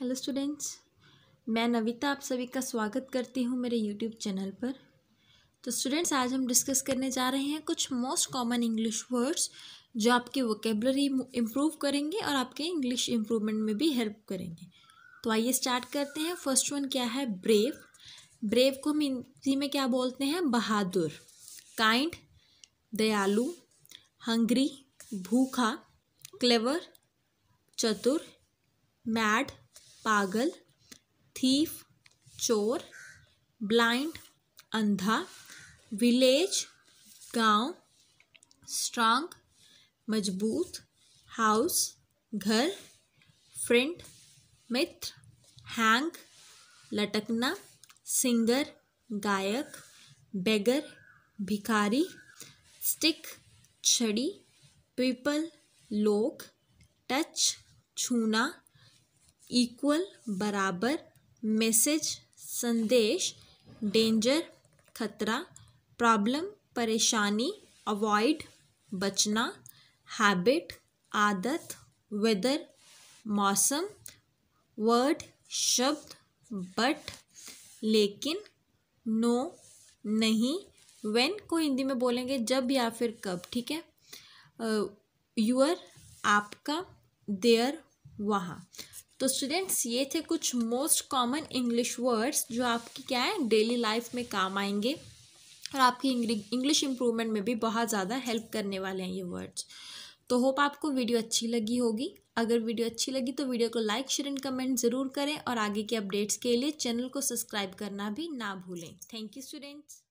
hello students मैं नविता आप सभी का स्वागत करती हूँ मेरे यूट्यूब चैनल पर तो स्टूडेंट्स आज हम डिस्कस करने जा रहे हैं कुछ मोस्ट कॉमन इंग्लिश वर्ड्स जो आपकी वोकेबलरी इम्प्रूव करेंगे और आपके इंग्लिश इम्प्रूवमेंट में भी हेल्प करेंगे तो आइए स्टार्ट करते हैं फर्स्ट वन क्या है ब्रेव ब्रेव को हम हिंदी में क्या बोलते हैं बहादुर काइंड दयालु हंग्री भूखा क्लेवर चतुर मैड पागल थीफ चोर ब्लाइंड अंधा विलेज गांव स्ट्रांग मजबूत हाउस घर फ्रेंड मित्र हैंग लटकना सिंगर गायक बेगर भिखारी स्टिक छड़ी पीपल लोक टच छूना इक्वल बराबर मैसेज संदेश डेंजर खतरा प्रॉब्लम परेशानी अवॉइड बचना हैबिट आदत वेदर मौसम वर्ड शब्द बट लेकिन नो नहीं वेन को हिंदी में बोलेंगे जब या फिर कब ठीक है यूअर आपका देयर वहाँ तो स्टूडेंट्स ये थे कुछ मोस्ट कॉमन इंग्लिश वर्ड्स जो आपकी क्या है डेली लाइफ में काम आएंगे और आपकी इंग्लिश इम्प्रूवमेंट में भी बहुत ज़्यादा हेल्प करने वाले हैं ये वर्ड्स तो होप आपको वीडियो अच्छी लगी होगी अगर वीडियो अच्छी लगी तो वीडियो को लाइक शेयर एंड कमेंट ज़रूर करें और आगे के अपडेट्स के लिए चैनल को सब्सक्राइब करना भी ना भूलें थैंक यू स्टूडेंट्स